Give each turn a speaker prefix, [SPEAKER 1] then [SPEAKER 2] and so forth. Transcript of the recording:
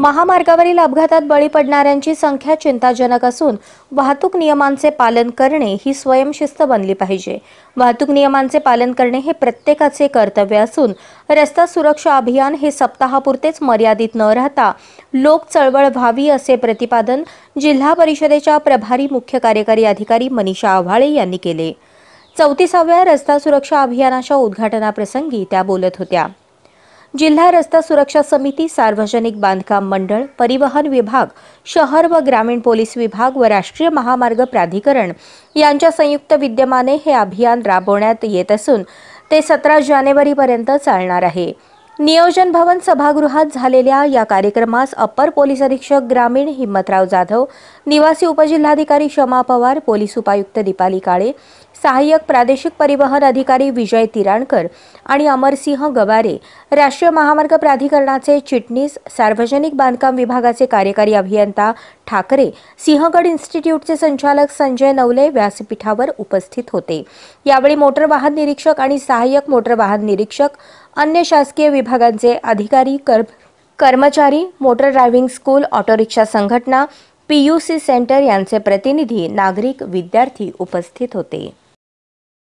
[SPEAKER 1] महामार्गावरील अपघातात बळी पडणाऱ्यांची संख्या चिंताजनक असून वाहतूक नियमांचे पालन करणे ही स्वयंशिस्त बनली पाहिजे वाहतूक नियमांचे पालन करणे हे प्रत्येकाचे कर्तव्य असून रस्ता सुरक्षा अभियान हे सप्ताहापुरतेच मर्यादित न राहता लोक चळवळ व्हावी असे प्रतिपादन जिल्हा परिषदेच्या प्रभारी मुख्य कार्यकारी अधिकारी मनीषा आव्हाळे यांनी केले चौतीसाव्या रस्ता सुरक्षा अभियानाच्या उद्घाटनाप्रसंगी त्या बोलत होत्या जिल्हा रस्ता सुरक्षा समिती सार्वजनिक बांधकाम मंडळ परिवहन विभाग शहर व ग्रामीण पोलीस विभाग व राष्ट्रीय महामार्ग प्राधिकरण यांच्या संयुक्त विद्यमाने हे अभियान राबवण्यात येत असून ते सतरा जानेवारीपर्यंत चालणार आहे नियोजन भवन सभागृहात झालेल्या या कार्यक्रमास अपर पोलीस अधीक्षक ग्रामीण हिम्मतराव जाधव निवासी उपजिल्हाधिकारी क्षमा पवार पोलीस उपायुक्त दीपाली काळे सहाय्यक प्रादेशिक परिवहन अधिकारी विजय तिराणकर आणि अमरसिंह गवारे राष्ट्रीय महामार्ग प्राधिकरणाचे चिटणीस सार्वजनिक बांधकाम विभागाचे कार्यकारी अभियंता ठाकरे सिंहगड इन्स्टिट्यूटचे संचालक संजय नवले व्यासपीठावर उपस्थित होते यावेळी मोटर वाहन निरीक्षक आणि सहाय्यक मोटर वाहन निरीक्षक अन्य शासकीय विभागांचे अधिकारी कर कर्मचारी motor driving school auto rickshaw संघटना पीयूसी सेंटर यांचे प्रतिनिधी नागरिक विद्यार्थी उपस्थित होते